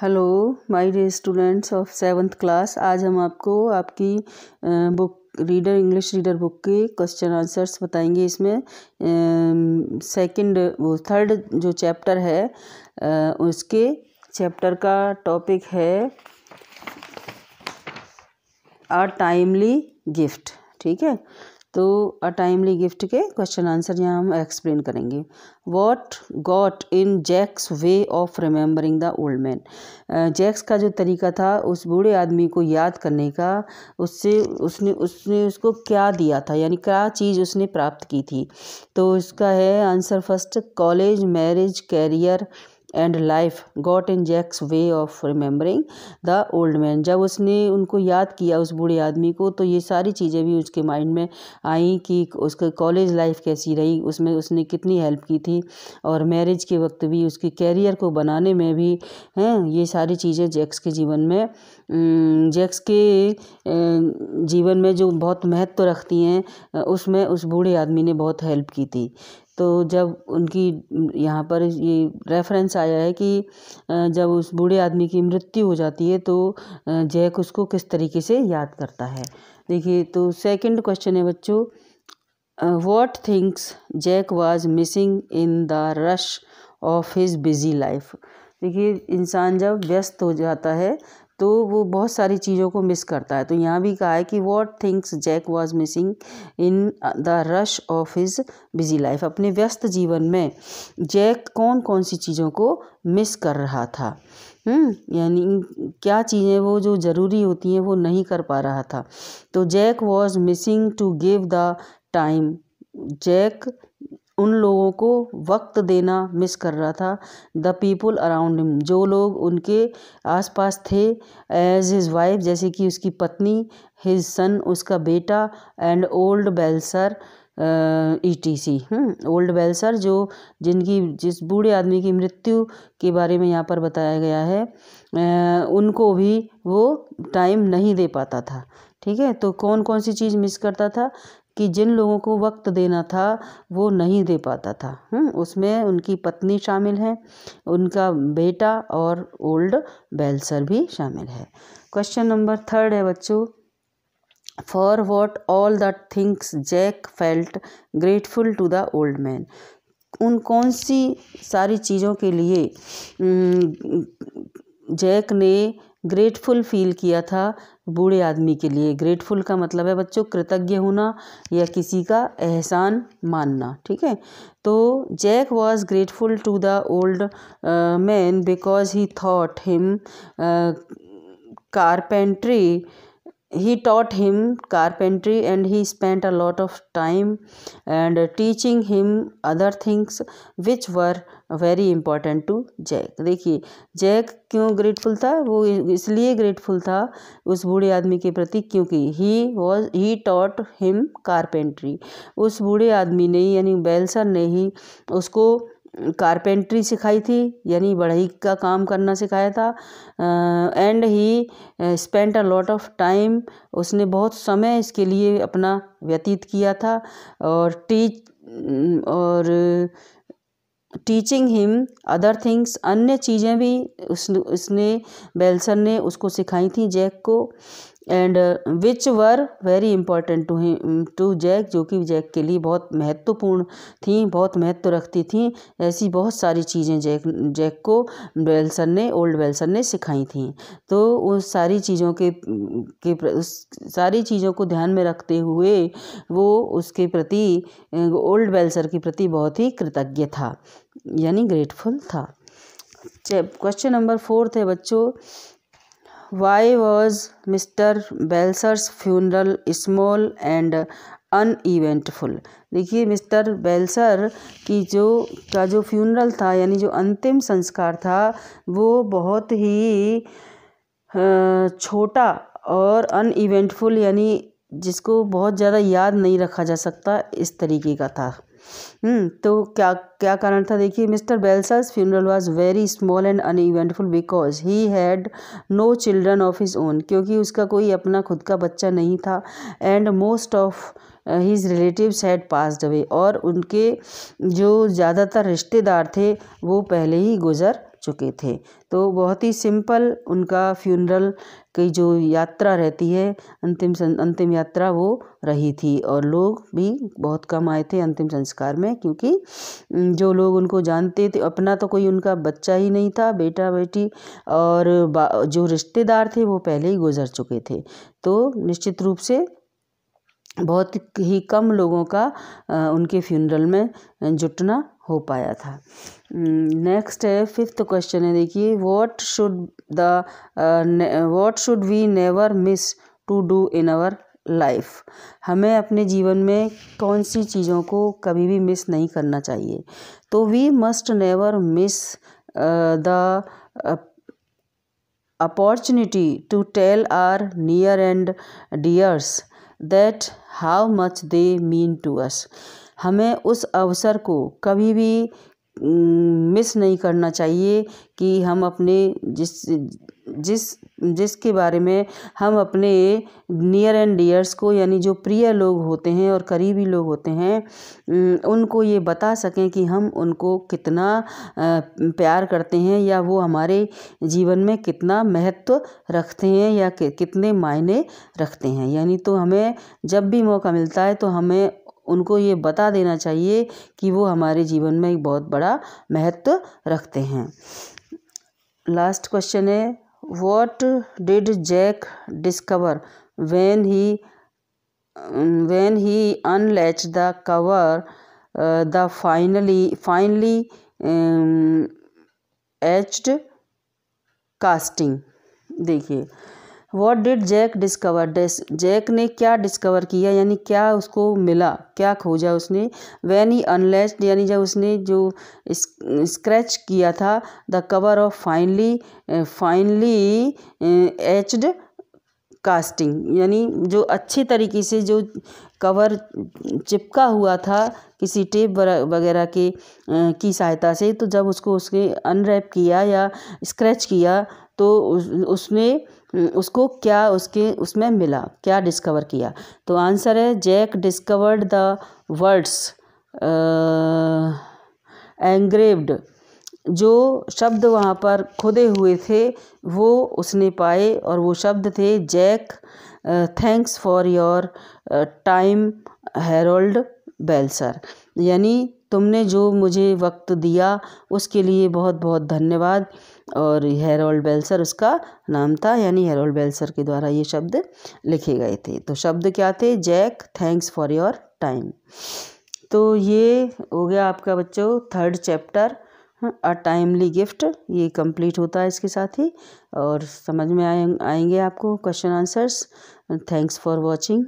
Hello my dear students of seventh class आज हम आपको आपकी book reader English reader book के क्वेश्चन आंसर्स बताएंगे इसमें सेकंड वो थर्ड जो चैप्टर है उसके चैप्टर का टॉपिक है आ टाइमली गिफ्ट ठीक है तो अ टाइमली गिफ्ट के क्वेश्चन आंसर यहाँ हम एक्सप्लेन करेंगे what got in Jack's way of remembering the old man Jack's का जो तरीका था उस बूढ़े आदमी को याद करने का उससे उसने उसने उसको क्या दिया था यानी क्या चीज़ उसने प्राप्त की थी तो इसका है answer first college marriage career and life got in Jack's way of remembering the old man जब उसने उनको याद किया उस बूढ़े आदमी को तो ये सारी चीज़ें भी उसके माइंड में आई कि उसके कॉलेज लाइफ कैसी रही उसमें उसने कितनी हेल्प की थी और मैरिज के वक्त भी उसके कैरियर को बनाने में भी हैं ये सारी चीज़ें जैक्स के जीवन में जैक्स के जीवन में जो बहुत महत्व रखती हैं उसमें उस बूढ़े आदमी ने बहुत हेल्प की थी तो जब उनकी यहाँ पर ये रेफरेंस आया है कि जब उस बूढ़े आदमी की मृत्यु हो जाती है तो जैक उसको किस तरीके से याद करता है देखिए तो सेकंड क्वेश्चन है बच्चों what things Jack was missing in the rush of his busy life देखिए इंसान जब व्यस्त हो जाता है तो वो बहुत सारी चीज़ों को मिस करता है तो यहाँ भी कहा है कि what things Jack was missing in the rush of his busy life अपने व्यस्त जीवन में जैक कौन कौन सी चीज़ों को मिस कर रहा था हम्म, यानी क्या चीज़ें वो जो ज़रूरी होती हैं वो नहीं कर पा रहा था तो Jack was missing to give the time Jack उन लोगों को वक्त देना मिस कर रहा था द पीपुल अराउंड हिम जो लोग उनके आस पास थे एज हिज वाइफ जैसे कि उसकी पत्नी हिज सन उसका बेटा and old Belser E T C old Belser जो जिनकी जिस बूढ़े आदमी की मृत्यु के बारे में यहाँ पर बताया गया है आ, उनको भी वो टाइम नहीं दे पाता था ठीक है तो कौन कौन सी चीज़ मिस करता था कि जिन लोगों को वक्त देना था वो नहीं दे पाता था हम्म, उसमें उनकी पत्नी शामिल है उनका बेटा और ओल्ड बैल्सर भी शामिल है क्वेश्चन नंबर थर्ड है बच्चों for what all that things Jack felt grateful to the old man उन कौन सी सारी चीज़ों के लिए जैक ने ग्रेटफुल फील किया था बूढ़े आदमी के लिए ग्रेटफुल का मतलब है बच्चों कृतज्ञ होना या किसी का एहसान मानना ठीक है तो Jack was grateful to the old man because he taught him carpentry he taught him carpentry and he spent a lot of time and teaching him other things which were very important to Jack देखिए Jack क्यों grateful था वो इसलिए grateful था उस बूढ़े आदमी के प्रति क्योंकि he was he taught him carpentry उस बूढ़े आदमी ने यानी बेलसर ने ही उसको कारपेंट्री सिखाई थी यानी बढ़ई का काम करना सिखाया था and he spent a lot of time उसने बहुत समय इसके लिए अपना व्यतीत किया था और टीच और टीचिंग हिम अदर थिंग्स अन्य चीज़ें भी उस उसने बेल्सन ने उसको सिखाई थी जैक को and which were very important to he to Jack जो कि जैक के लिए बहुत महत्वपूर्ण थी बहुत महत्व रखती थी ऐसी बहुत सारी चीज़ें जैक जैक को वेल्सन ने ओल्ड वेल्सन ने सिखाई थी तो उस सारी चीज़ों के के उस सारी चीज़ों को ध्यान में रखते हुए वो उसके प्रति ओल्ड वेल्सर के प्रति बहुत ही कृतज्ञ था यानी ग्रेटफुल था क्वेश्चन नंबर फोर्थ है बच्चों Why was Mr. Belser's funeral small and uneventful देखिए मिस्टर बेल्सर की जो का जो फ्यूनरल था यानी जो अंतिम संस्कार था वो बहुत ही छोटा और अनइवेंटफुल यानी जिसको बहुत ज़्यादा याद नहीं रखा जा सकता इस तरीके का था हम्म, तो क्या क्या कारण था देखिए mister Belser's funeral was very small and uneventful because he had no children of his own क्योंकि उसका कोई अपना खुद का बच्चा नहीं था and most of his relative had passed away और उनके जो ज़्यादातर रिश्तेदार थे वो पहले ही गुजर चुके थे तो बहुत ही सिंपल उनका फ्यूनरल की जो यात्रा रहती है अंतिम अंतिम यात्रा वो रही थी और लोग भी बहुत कम आए थे अंतिम संस्कार में क्योंकि जो लोग उनको जानते थे अपना तो कोई उनका बच्चा ही नहीं था बेटा बेटी और जो रिश्तेदार थे वो पहले ही गुजर चुके थे तो निश्चित रूप से बहुत ही कम लोगों का उनके फ्यूनरल में जुटना हो पाया था नेक्स्ट है फिफ्थ क्वेश्चन है देखिए what should the what should we never miss to do in our life हमें अपने जीवन में कौन सी चीज़ों को कभी भी मिस नहीं करना चाहिए तो we must never miss the opportunity to tell our near and dears that how much they mean to us हमें उस अवसर को कभी भी मिस नहीं करना चाहिए कि हम अपने जिस जिस जिसके बारे में हम अपने नियर एंड डियर्स को यानी जो प्रिय लोग होते हैं और करीबी लोग होते हैं उनको ये बता सकें कि हम उनको कितना प्यार करते हैं या वो हमारे जीवन में कितना महत्व रखते हैं या कितने मायने रखते हैं यानी तो हमें जब भी मौका मिलता है तो हमें उनको ये बता देना चाहिए कि वो हमारे जीवन में एक बहुत बड़ा महत्व रखते हैं लास्ट क्वेश्चन है what did Jack discover when he when he unlatch the cover the finely finely etched casting देखिए what did Jack discover Jack ने क्या डिस्कवर किया यानी क्या उसको मिला क्या खोजा उसने वैन ही अनलेस्ड यानी जब उसने जो स्क्रैच किया था the cover of finely finely etched casting यानी जो अच्छे तरीके से जो कवर चिपका हुआ था किसी टेप वगैरह के की सहायता से तो जब उसको उसके अनरैप किया या स्क्रैच किया तो उस उसमें उसको क्या उसके उसमें मिला क्या डिस्कवर किया तो आंसर है Jack discovered the words engraved जो शब्द वहाँ पर खुदे हुए थे वो उसने पाए और वो शब्द थे Jack thanks for your time Harold Belser यानी तुमने जो मुझे वक्त दिया उसके लिए बहुत बहुत धन्यवाद और हेरोल्ड बेल्सर उसका नाम था यानी हेरोल्ड बेल्सर के द्वारा ये शब्द लिखे गए थे तो शब्द क्या थे Jack thanks for your time तो ये हो गया आपका बच्चों third chapter a timely gift ये कंप्लीट होता है इसके साथ ही और समझ में आए आएंगे आपको question answers thanks for watching